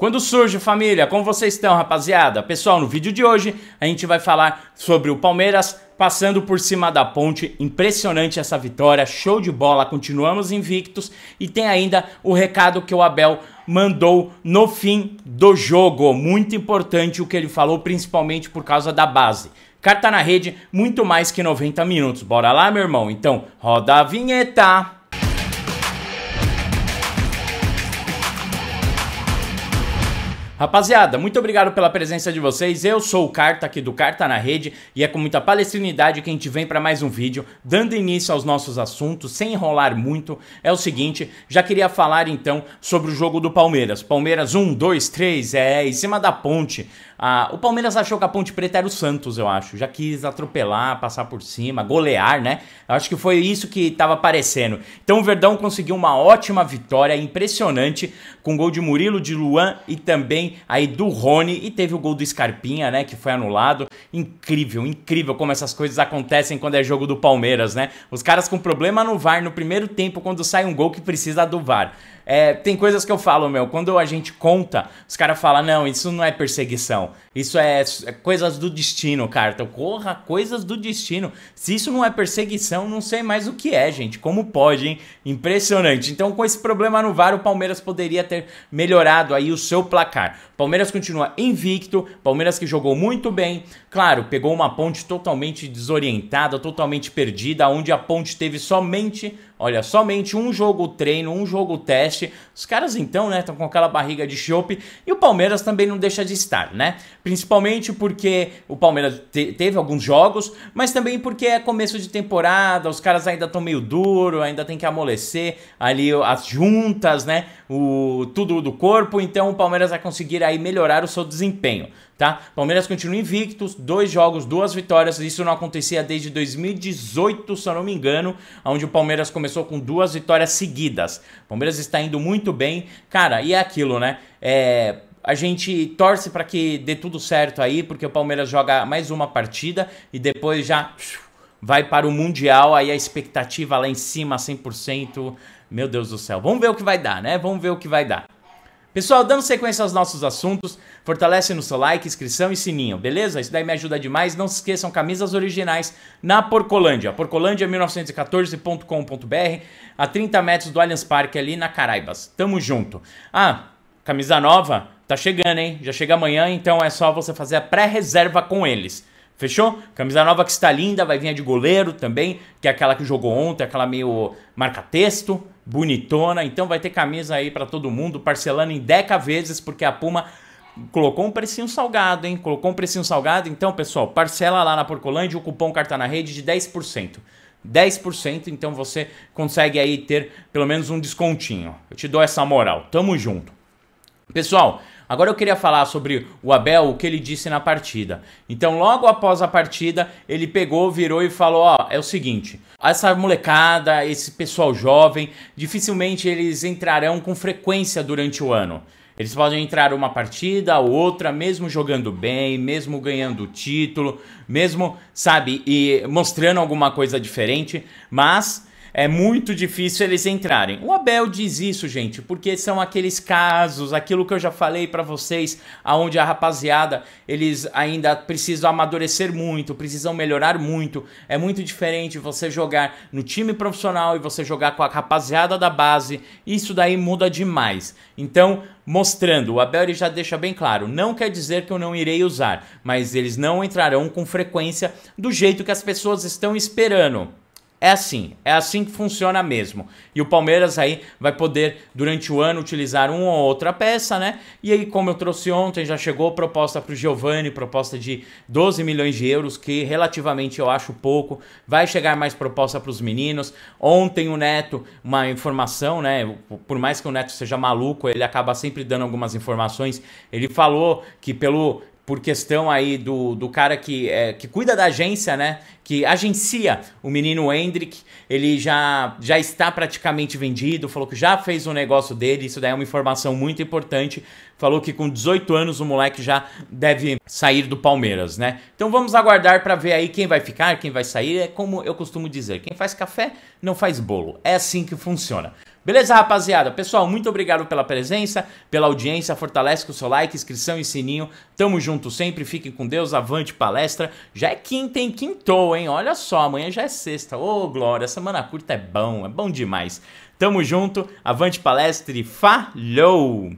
Quando surge família, como vocês estão, rapaziada? Pessoal, no vídeo de hoje a gente vai falar sobre o Palmeiras passando por cima da ponte. Impressionante essa vitória, show de bola, continuamos invictos e tem ainda o recado que o Abel mandou no fim do jogo. Muito importante o que ele falou, principalmente por causa da base. Carta na rede, muito mais que 90 minutos. Bora lá, meu irmão? Então, roda a vinheta. Rapaziada, muito obrigado pela presença de vocês. Eu sou o Carta aqui do Carta na Rede e é com muita palestrinidade que a gente vem para mais um vídeo, dando início aos nossos assuntos, sem enrolar muito. É o seguinte, já queria falar então sobre o jogo do Palmeiras. Palmeiras 1, 2, 3, é, em cima da ponte. Ah, o Palmeiras achou que a Ponte Preta era o Santos, eu acho. Já quis atropelar, passar por cima, golear, né? Eu acho que foi isso que estava aparecendo. Então o Verdão conseguiu uma ótima vitória, impressionante, com gol de Murilo, de Luan e também aí do Rony. E teve o gol do Scarpinha, né? Que foi anulado. Incrível, incrível como essas coisas acontecem quando é jogo do Palmeiras, né? Os caras com problema no VAR no primeiro tempo quando sai um gol que precisa do VAR. É, tem coisas que eu falo, meu, quando a gente conta, os caras falam, não, isso não é perseguição, isso é, é coisas do destino, cara. Então, corra, coisas do destino. Se isso não é perseguição, não sei mais o que é, gente. Como pode, hein? Impressionante. Então, com esse problema no VAR, o Palmeiras poderia ter melhorado aí o seu placar. Palmeiras continua invicto, Palmeiras que jogou muito bem. Claro, pegou uma ponte totalmente desorientada, totalmente perdida, onde a ponte teve somente Olha, somente um jogo treino, um jogo teste. Os caras então, né, estão com aquela barriga de chope. E o Palmeiras também não deixa de estar, né? Principalmente porque o Palmeiras te teve alguns jogos, mas também porque é começo de temporada, os caras ainda estão meio duro, ainda tem que amolecer ali as juntas, né? O tudo do corpo, então o Palmeiras vai conseguir aí melhorar o seu desempenho tá? Palmeiras continua invicto, dois jogos, duas vitórias. Isso não acontecia desde 2018, se eu não me engano, onde o Palmeiras começou começou com duas vitórias seguidas. O Palmeiras está indo muito bem. Cara, e é aquilo, né? É, a gente torce para que dê tudo certo aí, porque o Palmeiras joga mais uma partida e depois já vai para o Mundial, aí a expectativa lá em cima, 100%. Meu Deus do céu. Vamos ver o que vai dar, né? Vamos ver o que vai dar. Pessoal, dando sequência aos nossos assuntos, fortalece no seu like, inscrição e sininho, beleza? Isso daí me ajuda demais. Não se esqueçam, camisas originais na Porcolândia. Porcolândia1914.com.br, a 30 metros do Allianz Parque ali na Caraibas. Tamo junto. Ah, camisa nova tá chegando, hein? Já chega amanhã, então é só você fazer a pré-reserva com eles. Fechou? Camisa nova que está linda, vai vir a de goleiro também, que é aquela que jogou ontem, aquela meio marca-texto bonitona. Então vai ter camisa aí para todo mundo, parcelando em 10 vezes, porque a Puma colocou um precinho salgado, hein? Colocou um precinho salgado. Então, pessoal, parcela lá na Porcolândia o cupom Carta na Rede de 10%. 10%, então você consegue aí ter pelo menos um descontinho. Eu te dou essa moral. Tamo junto. Pessoal, Agora eu queria falar sobre o Abel, o que ele disse na partida. Então, logo após a partida, ele pegou, virou e falou: Ó, é o seguinte, essa molecada, esse pessoal jovem, dificilmente eles entrarão com frequência durante o ano. Eles podem entrar uma partida, outra, mesmo jogando bem, mesmo ganhando título, mesmo, sabe, e mostrando alguma coisa diferente, mas é muito difícil eles entrarem. O Abel diz isso, gente, porque são aqueles casos, aquilo que eu já falei para vocês, aonde a rapaziada, eles ainda precisam amadurecer muito, precisam melhorar muito. É muito diferente você jogar no time profissional e você jogar com a rapaziada da base. Isso daí muda demais. Então, mostrando, o Abel ele já deixa bem claro, não quer dizer que eu não irei usar, mas eles não entrarão com frequência do jeito que as pessoas estão esperando. É assim, é assim que funciona mesmo. E o Palmeiras aí vai poder, durante o ano, utilizar uma ou outra peça, né? E aí, como eu trouxe ontem, já chegou proposta para o Giovanni, proposta de 12 milhões de euros, que relativamente eu acho pouco. Vai chegar mais proposta para os meninos. Ontem o Neto, uma informação, né? Por mais que o Neto seja maluco, ele acaba sempre dando algumas informações. Ele falou que pelo por questão aí do, do cara que, é, que cuida da agência, né? Que agencia o menino Hendrick. Ele já, já está praticamente vendido, falou que já fez o um negócio dele. Isso daí é uma informação muito importante. Falou que com 18 anos o moleque já deve sair do Palmeiras, né? Então vamos aguardar para ver aí quem vai ficar, quem vai sair. É como eu costumo dizer: quem faz café não faz bolo. É assim que funciona. Beleza, rapaziada? Pessoal, muito obrigado pela presença, pela audiência. Fortalece com o seu like, inscrição e sininho. Tamo junto sempre. Fiquem com Deus. Avante palestra. Já é quinta, hein? Quintou, hein? Olha só, amanhã já é sexta. Ô, oh, Glória, semana curta é bom, é bom demais. Tamo junto. Avante palestra e falhou!